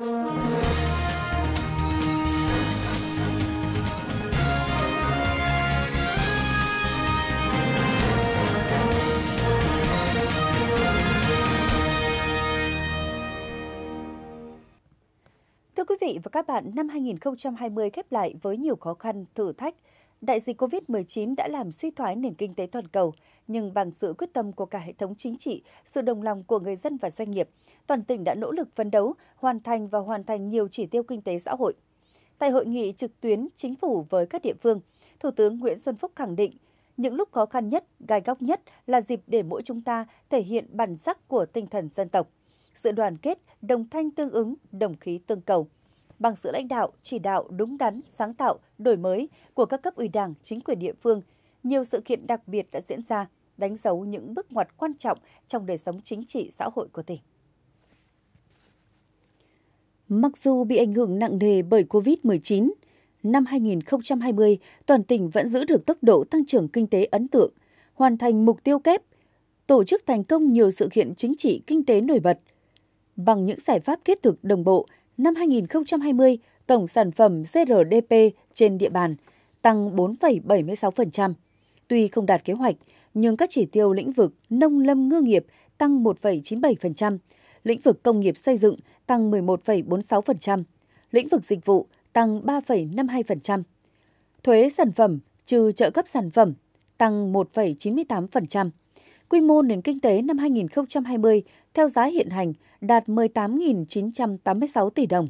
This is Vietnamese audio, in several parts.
Thưa quý vị và các bạn, năm 2020 khép lại với nhiều khó khăn, thử thách, đại dịch COVID-19 đã làm suy thoái nền kinh tế toàn cầu, nhưng bằng sự quyết tâm của cả hệ thống chính trị, sự đồng lòng của người dân và doanh nghiệp, toàn tỉnh đã nỗ lực phấn đấu, hoàn thành và hoàn thành nhiều chỉ tiêu kinh tế xã hội. Tại hội nghị trực tuyến chính phủ với các địa phương, Thủ tướng Nguyễn Xuân Phúc khẳng định, những lúc khó khăn nhất, gai góc nhất là dịp để mỗi chúng ta thể hiện bản sắc của tinh thần dân tộc. Sự đoàn kết, đồng thanh tương ứng, đồng khí tương cầu – bằng sự lãnh đạo, chỉ đạo đúng đắn, sáng tạo, đổi mới của các cấp ủy đảng, chính quyền địa phương, nhiều sự kiện đặc biệt đã diễn ra, đánh dấu những bước ngoặt quan trọng trong đời sống chính trị xã hội của tỉnh. Mặc dù bị ảnh hưởng nặng nề bởi COVID-19, năm 2020, toàn tỉnh vẫn giữ được tốc độ tăng trưởng kinh tế ấn tượng, hoàn thành mục tiêu kép, tổ chức thành công nhiều sự kiện chính trị kinh tế nổi bật. Bằng những giải pháp thiết thực đồng bộ, năm 2020, tổng sản phẩm GRDP trên địa bàn tăng 4,76%. Tuy không đạt kế hoạch, nhưng các chỉ tiêu lĩnh vực nông lâm ngư nghiệp tăng 1,97%, lĩnh vực công nghiệp xây dựng tăng 11,46%, lĩnh vực dịch vụ tăng 3,52%. Thuế sản phẩm trừ trợ cấp sản phẩm tăng 1,98%. Quy mô nền kinh tế năm 2020 theo giá hiện hành đạt 18.986 tỷ đồng.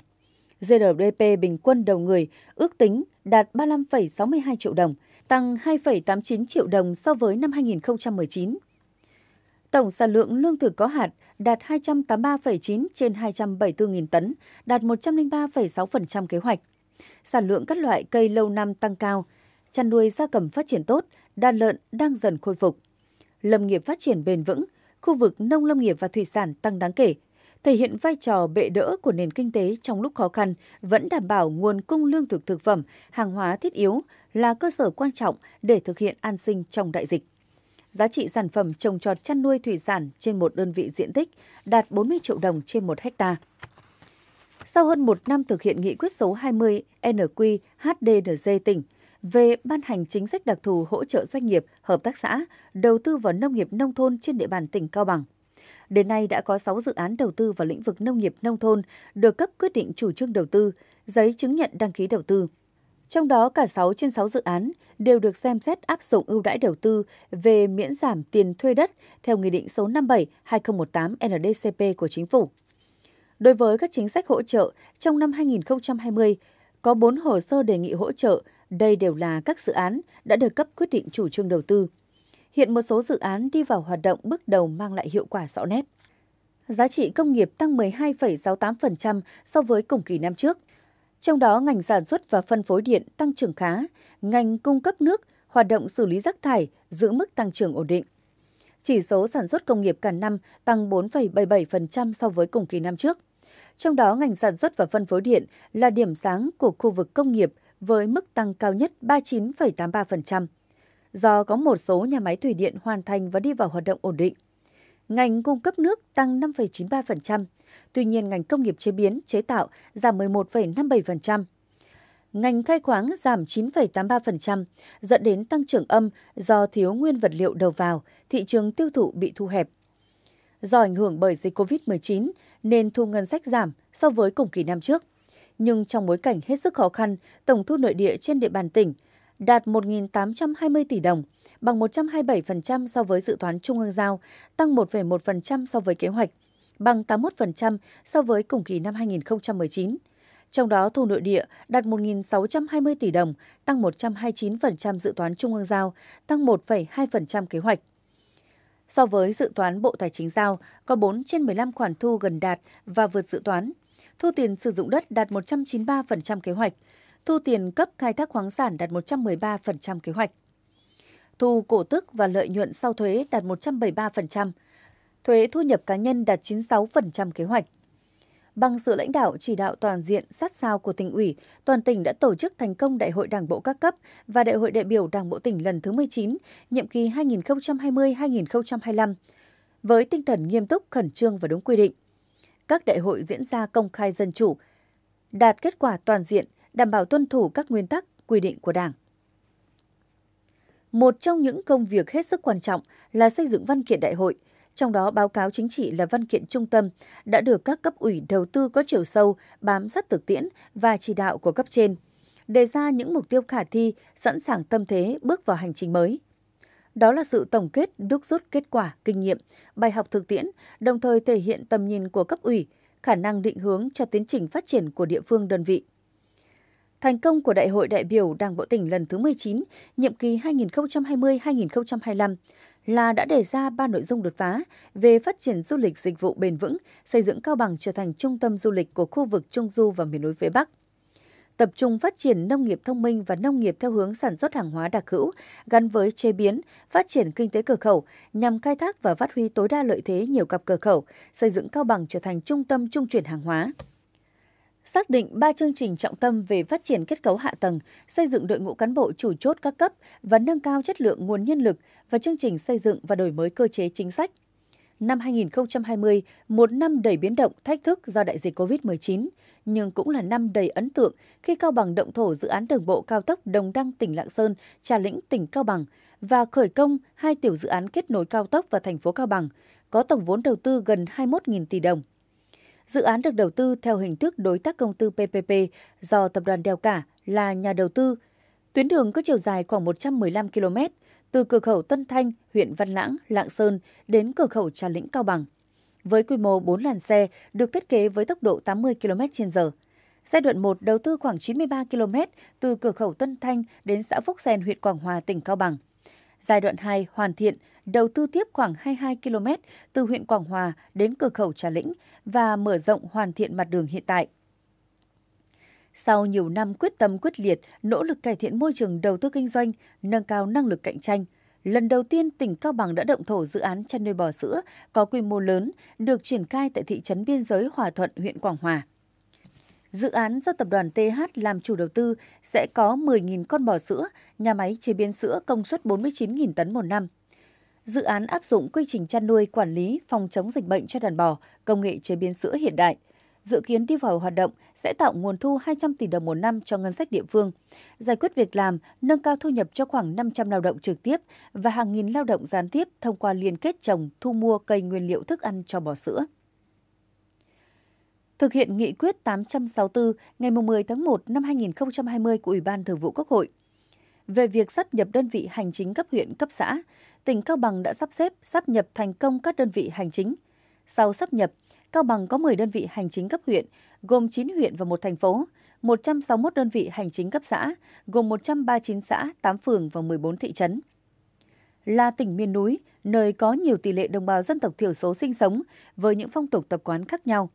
GDP bình quân đầu người ước tính đạt 35,62 triệu đồng, tăng 2,89 triệu đồng so với năm 2019. Tổng sản lượng lương thực có hạt đạt 283,9 trên 274.000 tấn, đạt 103,6% kế hoạch. Sản lượng các loại cây lâu năm tăng cao, chăn nuôi gia cầm phát triển tốt, đàn lợn đang dần khôi phục lâm nghiệp phát triển bền vững, khu vực nông lâm nghiệp và thủy sản tăng đáng kể, thể hiện vai trò bệ đỡ của nền kinh tế trong lúc khó khăn, vẫn đảm bảo nguồn cung lương thực thực phẩm, hàng hóa thiết yếu là cơ sở quan trọng để thực hiện an sinh trong đại dịch. Giá trị sản phẩm trồng trọt chăn nuôi thủy sản trên một đơn vị diện tích đạt 40 triệu đồng trên một hecta. Sau hơn một năm thực hiện nghị quyết số 20 NQHDNZ tỉnh, về ban hành chính sách đặc thù hỗ trợ doanh nghiệp, hợp tác xã đầu tư vào nông nghiệp nông thôn trên địa bàn tỉnh Cao Bằng. Đến nay đã có 6 dự án đầu tư vào lĩnh vực nông nghiệp nông thôn được cấp quyết định chủ trương đầu tư, giấy chứng nhận đăng ký đầu tư. Trong đó cả 6 trên 6 dự án đều được xem xét áp dụng ưu đãi đầu tư về miễn giảm tiền thuê đất theo Nghị định số 57-2018 NDCP của Chính phủ. Đối với các chính sách hỗ trợ, trong năm 2020, có 4 hồ sơ đề nghị hỗ trợ đây đều là các dự án đã được cấp quyết định chủ trương đầu tư. Hiện một số dự án đi vào hoạt động bước đầu mang lại hiệu quả rõ nét. Giá trị công nghiệp tăng 12,68% so với cùng kỳ năm trước. Trong đó, ngành sản xuất và phân phối điện tăng trưởng khá, ngành cung cấp nước, hoạt động xử lý rác thải giữ mức tăng trưởng ổn định. Chỉ số sản xuất công nghiệp cả năm tăng 4,77% so với cùng kỳ năm trước. Trong đó, ngành sản xuất và phân phối điện là điểm sáng của khu vực công nghiệp với mức tăng cao nhất 39,83%, do có một số nhà máy thủy điện hoàn thành và đi vào hoạt động ổn định. Ngành cung cấp nước tăng 5,93%, tuy nhiên ngành công nghiệp chế biến, chế tạo giảm 11,57%. Ngành khai khoáng giảm 9,83%, dẫn đến tăng trưởng âm do thiếu nguyên vật liệu đầu vào, thị trường tiêu thụ bị thu hẹp. Do ảnh hưởng bởi dịch COVID-19 nên thu ngân sách giảm so với cùng kỳ năm trước nhưng trong bối cảnh hết sức khó khăn, tổng thu nội địa trên địa bàn tỉnh đạt 1.820 tỷ đồng, bằng 127% so với dự toán trung ương giao, tăng 1,1% so với kế hoạch, bằng 81% so với cùng kỳ năm 2019. Trong đó thu nội địa đạt 1.620 tỷ đồng, tăng 129% dự toán trung ương giao, tăng 1,2% kế hoạch. So với dự toán Bộ Tài chính giao, có 4 trên 15 khoản thu gần đạt và vượt dự toán – thu tiền sử dụng đất đạt 193% kế hoạch, thu tiền cấp khai thác khoáng sản đạt 113% kế hoạch. Thu cổ tức và lợi nhuận sau thuế đạt 173%, thuế thu nhập cá nhân đạt 96% kế hoạch. Bằng sự lãnh đạo chỉ đạo toàn diện sát sao của tỉnh ủy, toàn tỉnh đã tổ chức thành công Đại hội Đảng bộ các cấp và Đại hội đại biểu Đảng bộ tỉnh lần thứ 19, nhiệm kỳ 2020-2025 với tinh thần nghiêm túc, khẩn trương và đúng quy định các đại hội diễn ra công khai dân chủ, đạt kết quả toàn diện, đảm bảo tuân thủ các nguyên tắc, quy định của Đảng. Một trong những công việc hết sức quan trọng là xây dựng văn kiện đại hội, trong đó báo cáo chính trị là văn kiện trung tâm đã được các cấp ủy đầu tư có chiều sâu, bám sát thực tiễn và chỉ đạo của cấp trên, đề ra những mục tiêu khả thi, sẵn sàng tâm thế bước vào hành trình mới. Đó là sự tổng kết, đúc rút kết quả, kinh nghiệm, bài học thực tiễn, đồng thời thể hiện tầm nhìn của cấp ủy, khả năng định hướng cho tiến trình phát triển của địa phương đơn vị. Thành công của Đại hội đại biểu Đảng bộ tỉnh lần thứ 19, nhiệm kỳ 2020-2025 là đã đề ra ba nội dung đột phá về phát triển du lịch dịch vụ bền vững, xây dựng Cao Bằng trở thành trung tâm du lịch của khu vực Trung Du và miền núi phía Bắc tập trung phát triển nông nghiệp thông minh và nông nghiệp theo hướng sản xuất hàng hóa đặc hữu, gắn với chế biến, phát triển kinh tế cửa khẩu nhằm khai thác và phát huy tối đa lợi thế nhiều cặp cửa khẩu, xây dựng Cao Bằng trở thành trung tâm trung chuyển hàng hóa xác định 3 chương trình trọng tâm về phát triển kết cấu hạ tầng, xây dựng đội ngũ cán bộ chủ chốt các cấp và nâng cao chất lượng nguồn nhân lực và chương trình xây dựng và đổi mới cơ chế chính sách, năm 2020, một năm đầy biến động, thách thức do đại dịch COVID-19, nhưng cũng là năm đầy ấn tượng khi Cao Bằng động thổ dự án đường bộ cao tốc Đồng Đăng tỉnh Lạng Sơn, Trà Lĩnh tỉnh Cao Bằng và khởi công hai tiểu dự án kết nối cao tốc và thành phố Cao Bằng, có tổng vốn đầu tư gần 21.000 tỷ đồng. Dự án được đầu tư theo hình thức đối tác công tư PPP do Tập đoàn Đèo Cả là nhà đầu tư. Tuyến đường có chiều dài khoảng 115 km, từ cửa khẩu Tân Thanh, huyện Văn Lãng, Lạng Sơn đến cửa khẩu Trà Lĩnh Cao Bằng. Với quy mô 4 làn xe được thiết kế với tốc độ 80 km/h. Giai đoạn 1 đầu tư khoảng 93 km từ cửa khẩu Tân Thanh đến xã Phúc Sen, huyện Quảng Hòa, tỉnh Cao Bằng. Giai đoạn 2 hoàn thiện, đầu tư tiếp khoảng 22 km từ huyện Quảng Hòa đến cửa khẩu Trà Lĩnh và mở rộng hoàn thiện mặt đường hiện tại. Sau nhiều năm quyết tâm quyết liệt, nỗ lực cải thiện môi trường đầu tư kinh doanh, nâng cao năng lực cạnh tranh, lần đầu tiên tỉnh Cao Bằng đã động thổ dự án chăn nuôi bò sữa có quy mô lớn được triển khai tại thị trấn biên giới Hòa Thuận, huyện Quảng Hòa. Dự án do tập đoàn TH làm chủ đầu tư sẽ có 10.000 con bò sữa, nhà máy chế biến sữa công suất 49.000 tấn một năm. Dự án áp dụng quy trình chăn nuôi, quản lý, phòng chống dịch bệnh cho đàn bò, công nghệ chế biến sữa hiện đại – dự kiến đi vào hoạt động sẽ tạo nguồn thu 200 tỷ đồng một năm cho ngân sách địa phương, giải quyết việc làm, nâng cao thu nhập cho khoảng 500 lao động trực tiếp và hàng nghìn lao động gián tiếp thông qua liên kết trồng, thu mua cây nguyên liệu thức ăn cho bò sữa thực hiện nghị quyết 864 ngày 10 tháng 1 năm 2020 của Ủy ban Thường vụ Quốc hội. Về việc sắp nhập đơn vị hành chính cấp huyện, cấp xã, tỉnh Cao Bằng đã sắp xếp, sắp nhập thành công các đơn vị hành chính – sau sắp nhập, Cao Bằng có 10 đơn vị hành chính cấp huyện, gồm 9 huyện và một thành phố, 161 đơn vị hành chính cấp xã, gồm 139 xã, 8 phường và 14 thị trấn. Là tỉnh miền núi, nơi có nhiều tỷ lệ đồng bào dân tộc thiểu số sinh sống với những phong tục tập quán khác nhau.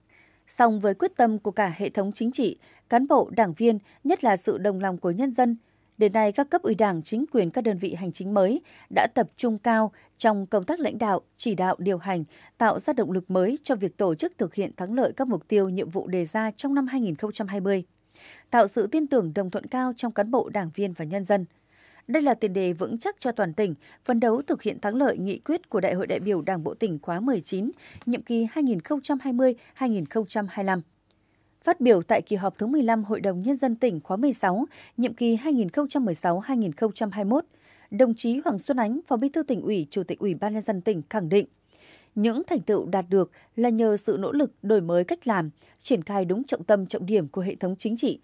Song với quyết tâm của cả hệ thống chính trị, cán bộ, đảng viên, nhất là sự đồng lòng của nhân dân, Đến nay, các cấp ủy đảng, chính quyền các đơn vị hành chính mới đã tập trung cao trong công tác lãnh đạo, chỉ đạo điều hành, tạo ra động lực mới cho việc tổ chức thực hiện thắng lợi các mục tiêu, nhiệm vụ đề ra trong năm 2020, tạo sự tin tưởng đồng thuận cao trong cán bộ, đảng viên và nhân dân. Đây là tiền đề vững chắc cho toàn tỉnh, phấn đấu thực hiện thắng lợi nghị quyết của Đại hội đại biểu Đảng Bộ tỉnh khóa 19, nhiệm kỳ 2020-2025. Phát biểu tại kỳ họp thứ 15 Hội đồng Nhân dân tỉnh khóa 16, nhiệm kỳ 2016-2021, đồng chí Hoàng Xuân Ánh, Phó Bí thư tỉnh ủy, Chủ tịch Ủy ban Nhân dân tỉnh khẳng định, những thành tựu đạt được là nhờ sự nỗ lực đổi mới cách làm, triển khai đúng trọng tâm trọng điểm của hệ thống chính trị.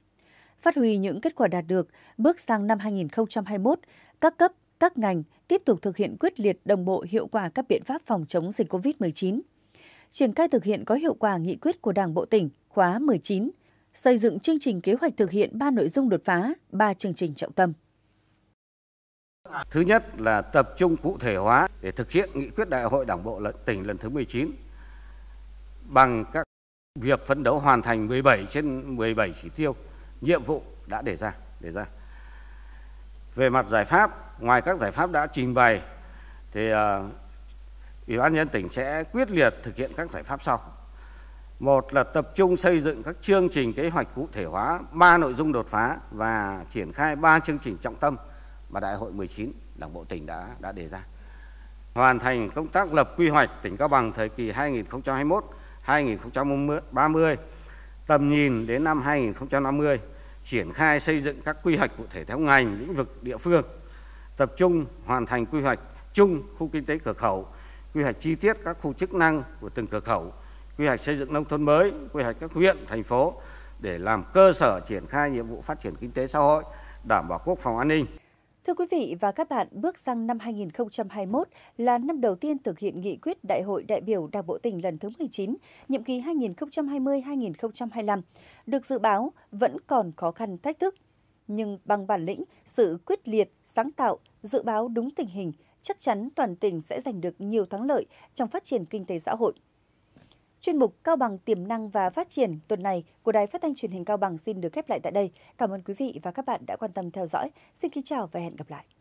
Phát huy những kết quả đạt được, bước sang năm 2021, các cấp, các ngành tiếp tục thực hiện quyết liệt đồng bộ hiệu quả các biện pháp phòng chống dịch COVID-19, triển khai thực hiện có hiệu quả nghị quyết của Đảng Bộ tỉnh khóa 19, xây dựng chương trình kế hoạch thực hiện ba nội dung đột phá, ba chương trình trọng tâm. Thứ nhất là tập trung cụ thể hóa để thực hiện nghị quyết đại hội Đảng bộ tỉnh lần thứ 19 bằng các việc phấn đấu hoàn thành 17 trên 17 chỉ tiêu, nhiệm vụ đã đề ra, đề ra. Về mặt giải pháp, ngoài các giải pháp đã trình bày thì à, Ủy ban nhân tỉnh sẽ quyết liệt thực hiện các giải pháp sau. Một là tập trung xây dựng các chương trình kế hoạch cụ thể hóa ba nội dung đột phá và triển khai ba chương trình trọng tâm mà Đại hội 19 Đảng bộ tỉnh đã đã đề ra. Hoàn thành công tác lập quy hoạch tỉnh Cao Bằng thời kỳ 2021-2030, tầm nhìn đến năm 2050, triển khai xây dựng các quy hoạch cụ thể theo ngành, lĩnh vực, địa phương, tập trung hoàn thành quy hoạch chung khu kinh tế cửa khẩu quy hoạch chi tiết các khu chức năng của từng cửa khẩu, quy hoạch xây dựng nông thôn mới, quy hoạch các huyện, thành phố để làm cơ sở triển khai nhiệm vụ phát triển kinh tế xã hội, đảm bảo quốc phòng an ninh. Thưa quý vị và các bạn, bước sang năm 2021 là năm đầu tiên thực hiện nghị quyết Đại hội đại biểu Đảng bộ tỉnh lần thứ 19, nhiệm kỳ 2020-2025. Được dự báo vẫn còn khó khăn thách thức, nhưng bằng bản lĩnh, sự quyết liệt, sáng tạo, dự báo đúng tình hình, chắc chắn toàn tỉnh sẽ giành được nhiều thắng lợi trong phát triển kinh tế xã hội. Chuyên mục Cao Bằng tiềm năng và phát triển tuần này của Đài Phát thanh Truyền hình Cao Bằng xin được khép lại tại đây. Cảm ơn quý vị và các bạn đã quan tâm theo dõi. Xin kính chào và hẹn gặp lại.